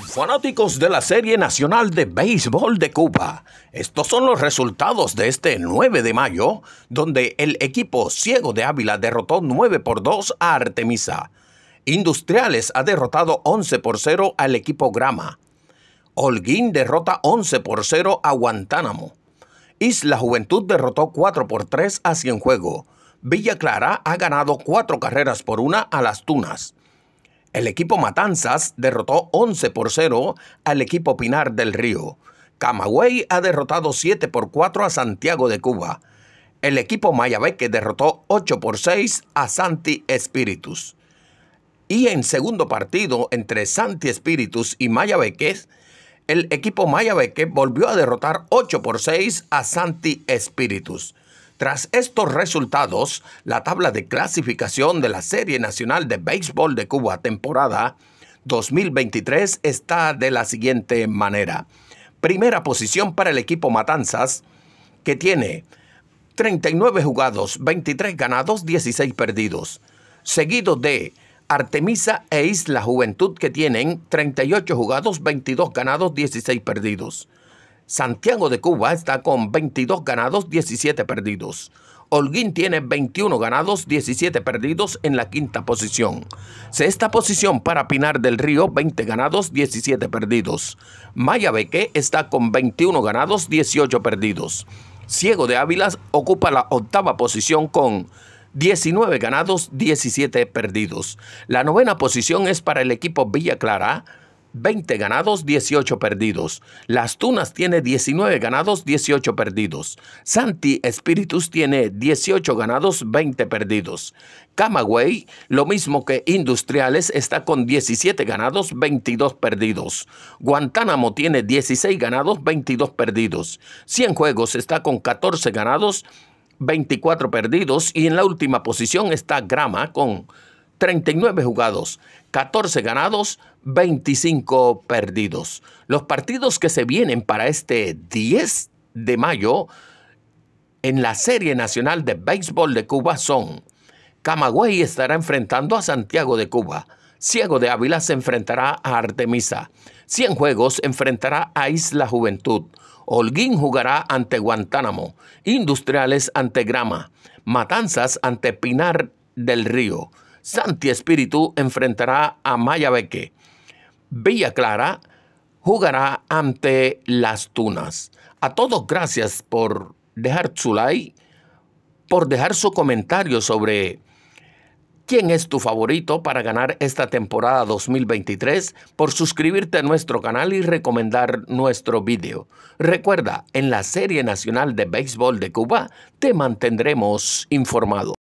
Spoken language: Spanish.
Fanáticos de la Serie Nacional de Béisbol de Cuba, estos son los resultados de este 9 de mayo, donde el equipo ciego de Ávila derrotó 9 por 2 a Artemisa. Industriales ha derrotado 11 por 0 al equipo Grama. Holguín derrota 11 por 0 a Guantánamo. Isla Juventud derrotó 4 por 3 a Cienjuego. Villa Clara ha ganado 4 carreras por 1 a Las Tunas. El equipo Matanzas derrotó 11 por 0 al equipo Pinar del Río. Camagüey ha derrotado 7 por 4 a Santiago de Cuba. El equipo Mayabeque derrotó 8 por 6 a Santi Espíritus. Y en segundo partido entre Santi Espíritus y Mayabeque, el equipo Mayabeque volvió a derrotar 8 por 6 a Santi Espíritus. Tras estos resultados, la tabla de clasificación de la Serie Nacional de Béisbol de Cuba temporada 2023 está de la siguiente manera. Primera posición para el equipo Matanzas, que tiene 39 jugados, 23 ganados, 16 perdidos. Seguido de Artemisa e Isla Juventud, que tienen 38 jugados, 22 ganados, 16 perdidos. Santiago de Cuba está con 22 ganados, 17 perdidos. Holguín tiene 21 ganados, 17 perdidos en la quinta posición. Sexta posición para Pinar del Río, 20 ganados, 17 perdidos. Mayabeque está con 21 ganados, 18 perdidos. Ciego de Ávila ocupa la octava posición con 19 ganados, 17 perdidos. La novena posición es para el equipo Villa Clara 20 ganados, 18 perdidos. Las Tunas tiene 19 ganados, 18 perdidos. Santi Espíritus tiene 18 ganados, 20 perdidos. Camagüey, lo mismo que Industriales, está con 17 ganados, 22 perdidos. Guantánamo tiene 16 ganados, 22 perdidos. Juegos está con 14 ganados, 24 perdidos. Y en la última posición está Grama con 39 jugados, 14 ganados, 25 perdidos. Los partidos que se vienen para este 10 de mayo en la Serie Nacional de Béisbol de Cuba son Camagüey estará enfrentando a Santiago de Cuba. Ciego de Ávila se enfrentará a Artemisa. Juegos enfrentará a Isla Juventud. Holguín jugará ante Guantánamo. Industriales ante Grama. Matanzas ante Pinar del Río. Santi Espíritu enfrentará a Mayabeque. Villa Clara jugará ante Las Tunas. A todos gracias por dejar su like, por dejar su comentario sobre quién es tu favorito para ganar esta temporada 2023, por suscribirte a nuestro canal y recomendar nuestro video. Recuerda, en la Serie Nacional de Béisbol de Cuba te mantendremos informado.